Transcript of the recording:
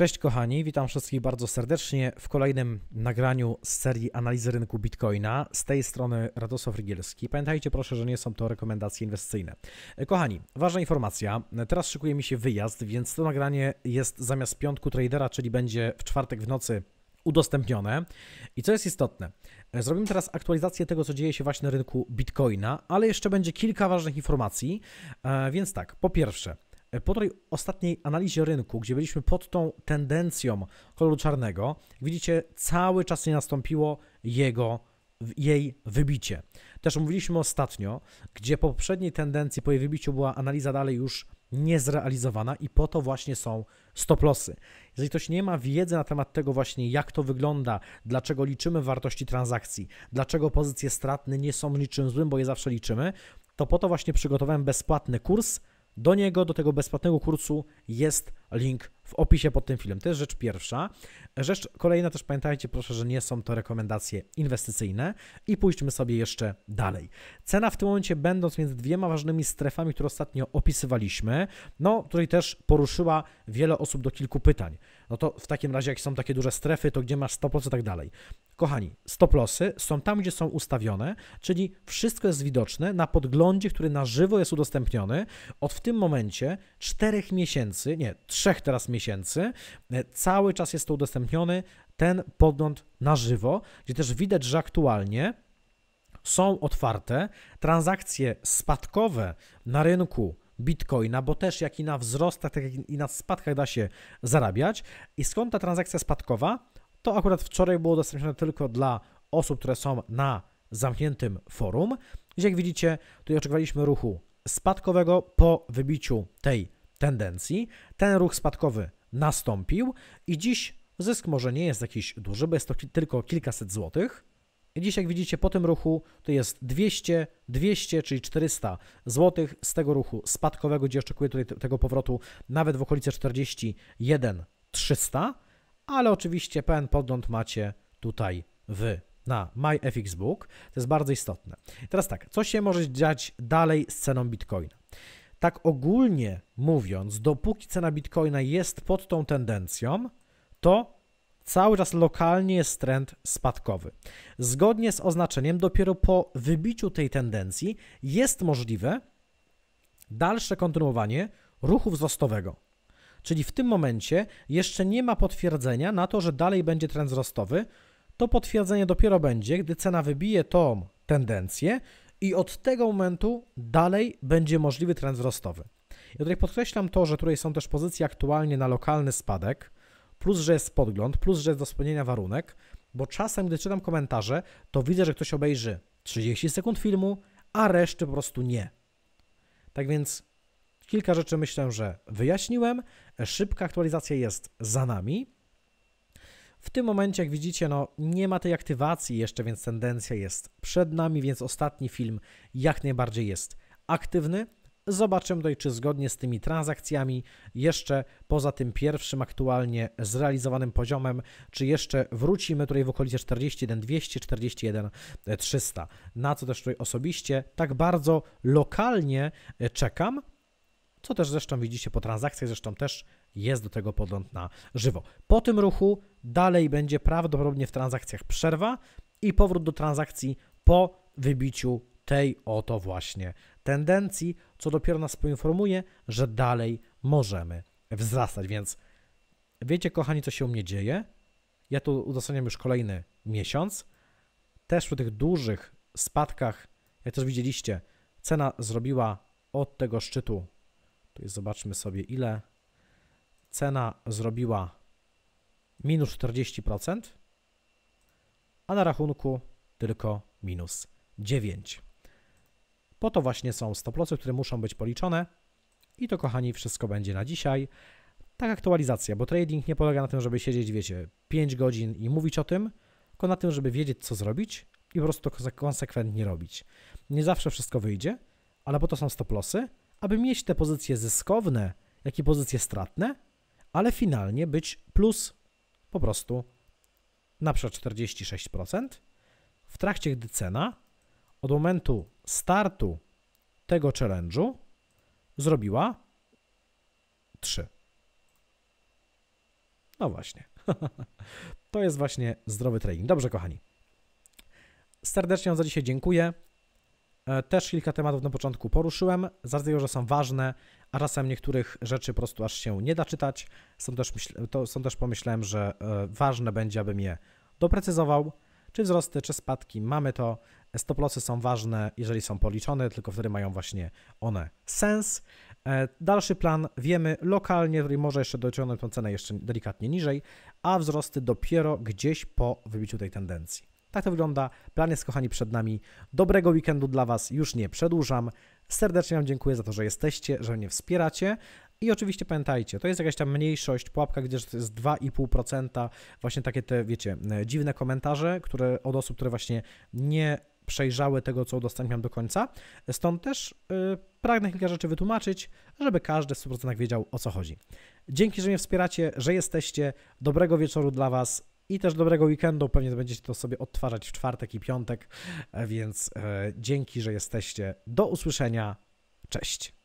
Cześć kochani, witam wszystkich bardzo serdecznie w kolejnym nagraniu z serii analizy rynku Bitcoina. Z tej strony Radosław Rygielski. Pamiętajcie proszę, że nie są to rekomendacje inwestycyjne. E, kochani, ważna informacja. Teraz szykuje mi się wyjazd, więc to nagranie jest zamiast piątku tradera, czyli będzie w czwartek w nocy udostępnione. I co jest istotne, e, zrobimy teraz aktualizację tego, co dzieje się właśnie na rynku Bitcoina, ale jeszcze będzie kilka ważnych informacji. E, więc tak, po pierwsze, E, po tej ostatniej analizie rynku, gdzie byliśmy pod tą tendencją koloru czarnego, widzicie, cały czas nie nastąpiło jego, jej wybicie. Też mówiliśmy ostatnio, gdzie po poprzedniej tendencji, po jej wybiciu była analiza dalej już niezrealizowana i po to właśnie są stop-lossy. Jeżeli ktoś nie ma wiedzy na temat tego właśnie, jak to wygląda, dlaczego liczymy wartości transakcji, dlaczego pozycje stratne nie są niczym złym, bo je zawsze liczymy, to po to właśnie przygotowałem bezpłatny kurs – do niego, do tego bezpłatnego kursu jest link w opisie pod tym filmem. To jest rzecz pierwsza. Rzecz kolejna też pamiętajcie proszę, że nie są to rekomendacje inwestycyjne i pójdźmy sobie jeszcze dalej. Cena w tym momencie będąc między dwiema ważnymi strefami, które ostatnio opisywaliśmy, no której też poruszyła wiele osób do kilku pytań. No to w takim razie jak są takie duże strefy, to gdzie masz stop loss i tak dalej. Kochani, stop lossy są tam, gdzie są ustawione, czyli wszystko jest widoczne na podglądzie, który na żywo jest udostępniony od w tym momencie 4 miesięcy, nie, 3 teraz miesięcy miesięcy. E, cały czas jest to udostępniony ten podgląd na żywo, gdzie też widać, że aktualnie są otwarte transakcje spadkowe na rynku bitcoina, bo też jak i na wzrostach, tak jak i na spadkach da się zarabiać. I skąd ta transakcja spadkowa? To akurat wczoraj było dostępne tylko dla osób, które są na zamkniętym forum. Gdzie jak widzicie, tutaj oczekiwaliśmy ruchu spadkowego po wybiciu tej tendencji. Ten ruch spadkowy nastąpił i dziś zysk może nie jest jakiś duży, bo jest to tylko kilkaset złotych. I dziś, jak widzicie, po tym ruchu to jest 200, 200, czyli 400 złotych z tego ruchu spadkowego, gdzie oczekuję tutaj tego powrotu nawet w okolice 41 300, ale oczywiście pełen podgląd macie tutaj w na MyFXBook. To jest bardzo istotne. Teraz tak, co się może dziać dalej z ceną Bitcoina? tak ogólnie mówiąc, dopóki cena bitcoina jest pod tą tendencją, to cały czas lokalnie jest trend spadkowy. Zgodnie z oznaczeniem, dopiero po wybiciu tej tendencji jest możliwe dalsze kontynuowanie ruchu wzrostowego. Czyli w tym momencie jeszcze nie ma potwierdzenia na to, że dalej będzie trend wzrostowy. To potwierdzenie dopiero będzie, gdy cena wybije tą tendencję i od tego momentu dalej będzie możliwy trend wzrostowy. I tutaj podkreślam to, że tutaj są też pozycje aktualnie na lokalny spadek, plus, że jest podgląd, plus, że jest do spełnienia warunek, bo czasem, gdy czytam komentarze, to widzę, że ktoś obejrzy 30 sekund filmu, a reszty po prostu nie. Tak więc kilka rzeczy myślę, że wyjaśniłem. Szybka aktualizacja jest za nami. W tym momencie, jak widzicie, no, nie ma tej aktywacji jeszcze, więc tendencja jest przed nami, więc ostatni film jak najbardziej jest aktywny. Zobaczymy tutaj, czy zgodnie z tymi transakcjami, jeszcze poza tym pierwszym aktualnie zrealizowanym poziomem, czy jeszcze wrócimy tutaj w okolice 41 200, 41 300. Na co też tutaj osobiście tak bardzo lokalnie e, czekam, co też zresztą widzicie po transakcjach, zresztą też jest do tego podgląd na żywo. Po tym ruchu dalej będzie prawdopodobnie w transakcjach przerwa i powrót do transakcji po wybiciu tej oto właśnie tendencji, co dopiero nas poinformuje, że dalej możemy wzrastać. Więc wiecie, kochani, co się u mnie dzieje. Ja tu uzasadniam już kolejny miesiąc. Też przy tych dużych spadkach, jak też widzieliście, cena zrobiła od tego szczytu tu jest, zobaczmy sobie ile. Cena zrobiła minus 40%, a na rachunku tylko minus 9. Po to właśnie są stoplocy, które muszą być policzone. I to, kochani, wszystko będzie na dzisiaj. Tak aktualizacja, bo trading nie polega na tym, żeby siedzieć, wiecie, 5 godzin i mówić o tym, tylko na tym, żeby wiedzieć, co zrobić i po prostu to konsekwentnie robić. Nie zawsze wszystko wyjdzie, ale po to są stoplosy, aby mieć te pozycje zyskowne, jak i pozycje stratne, ale finalnie być plus po prostu na przykład 46% w trakcie, gdy cena od momentu startu tego challenge'u zrobiła 3. No właśnie. to jest właśnie zdrowy trading. Dobrze, kochani. Serdecznie za dzisiaj dziękuję. E, też kilka tematów na początku poruszyłem, z tego, że są ważne, a czasem niektórych rzeczy po prostu aż się nie da czytać. Są też, to, są też pomyślałem, że e, ważne będzie, abym je doprecyzował. Czy wzrosty, czy spadki, mamy to. Stoplosy są ważne, jeżeli są policzone, tylko wtedy mają właśnie one sens. E, dalszy plan wiemy lokalnie, który może jeszcze dociągnąć tą cenę jeszcze delikatnie niżej, a wzrosty dopiero gdzieś po wybiciu tej tendencji. Tak to wygląda. Plan jest, kochani, przed nami. Dobrego weekendu dla Was, już nie przedłużam. Serdecznie Wam dziękuję za to, że jesteście, że mnie wspieracie. I oczywiście pamiętajcie, to jest jakaś tam mniejszość, pułapka, gdzie to jest 2,5%, właśnie takie te, wiecie, e, dziwne komentarze, które od osób, które właśnie nie przejrzały tego, co udostępniam do końca. Stąd też yy, pragnę kilka rzeczy wytłumaczyć, żeby każdy w 100% wiedział, o co chodzi. Dzięki, że mnie wspieracie, że jesteście. Dobrego wieczoru dla Was i też dobrego weekendu. Pewnie będziecie to sobie odtwarzać w czwartek i piątek, e, więc e, dzięki, że jesteście. Do usłyszenia. Cześć.